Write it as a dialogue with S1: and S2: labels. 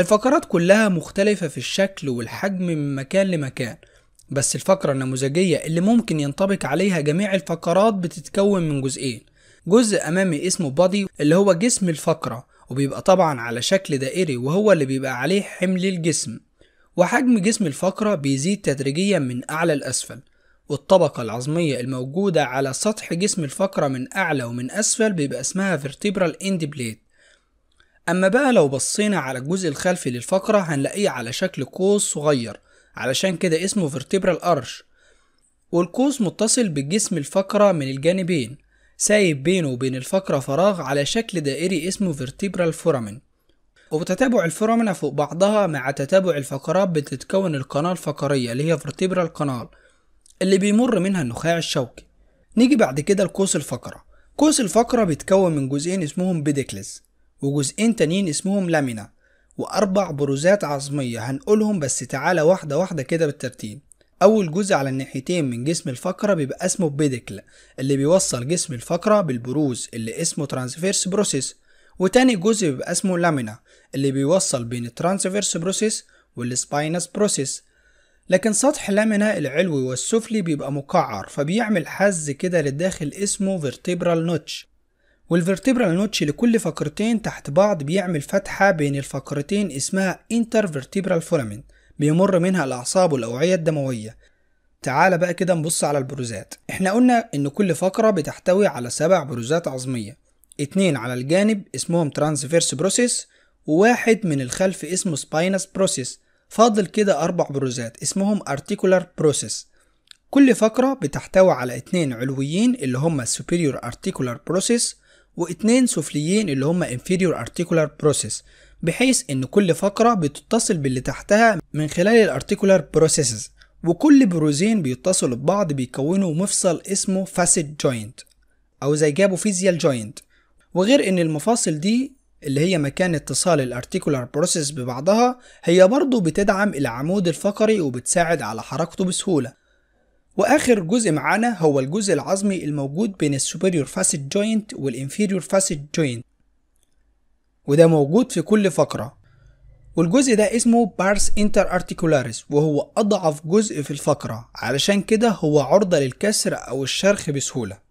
S1: الفقرات كلها مختلفة في الشكل والحجم من مكان لمكان بس الفقرة النموذجية اللي ممكن ينطبق عليها جميع الفقرات بتتكون من جزئين جزء أمامي اسمه بادي اللي هو جسم الفقرة وبيبقى طبعا على شكل دائري وهو اللي بيبقى عليه حمل الجسم وحجم جسم الفقرة بيزيد تدريجيا من أعلى لأسفل والطبقة العظمية الموجودة على سطح جسم الفقرة من أعلى ومن أسفل بيبقى اسمها vertebral end plate أما بقى لو بصينا على الجزء الخلفي للفقرة هنلاقيه على شكل قوس صغير علشان كده اسمه vertebral arch والقوس متصل بجسم الفقرة من الجانبين سايب بينه وبين الفقرة فراغ على شكل دائري اسمه vertebral foramen وتتابع الفورامنا فوق بعضها مع تتابع الفقرات بتتكون القناة الفقرية اللي هي vertebral canal اللي بيمر منها النخاع الشوكي نيجي بعد كده لقوس الفقرة قوس الفقرة بيتكون من جزئين اسمهم بيديكلز وجزئين تانيين اسمهم لامينا وأربع بروزات عظمية هنقولهم بس تعالى واحدة واحدة كده بالترتيب أول جزء على الناحيتين من جسم الفقرة بيبقى اسمه بيدكل اللي بيوصل جسم الفقرة بالبروز اللي اسمه ترانسفيرس بروسيس وتاني جزء بيبقى اسمه لامينا اللي بيوصل بين الترانسفيرس بروسيس والسباينس بروسيس لكن سطح لامينا العلوي والسفلي بيبقى مقعر فبيعمل حز كده للداخل اسمه vertebral notch والفرتبرال نوتش لكل فقرتين تحت بعض بيعمل فتحة بين الفقرتين اسمها intervertebral فولامين بيمر منها الأعصاب والأوعية الدموية تعال بقى كده نبص على البروزات احنا قلنا ان كل فقرة بتحتوي على سبع بروزات عظمية اتنين على الجانب اسمهم ترانسفيرس بروسيس وواحد من الخلف اسمه سباينس بروسيس فاضل كده أربع بروزات اسمهم ارتيكولار بروسيس كل فقرة بتحتوي على اتنين علويين اللي هما superior articular process واتنين سفليين اللي هما inferior articular process بحيث ان كل فقرة بتتصل باللي تحتها من خلال الارتيكولار بروسيسز وكل بروزين بيتصلوا ببعض بيكونوا مفصل اسمه فاسد جوينت او زي جابوا فيزيال جوينت وغير ان المفاصل دي اللي هي مكان اتصال الارتيكولار بروسيس ببعضها هي برضه بتدعم العمود الفقري وبتساعد على حركته بسهولة واخر جزء معانا هو الجزء العظمي الموجود بين السوبريور فاسيت جوينت والانفيريور فاسيت جوينت وده موجود في كل فقرة والجزء ده اسمه بارس انتر ارتيكولاريس وهو اضعف جزء في الفقرة علشان كده هو عرضة للكسر او الشرخ بسهولة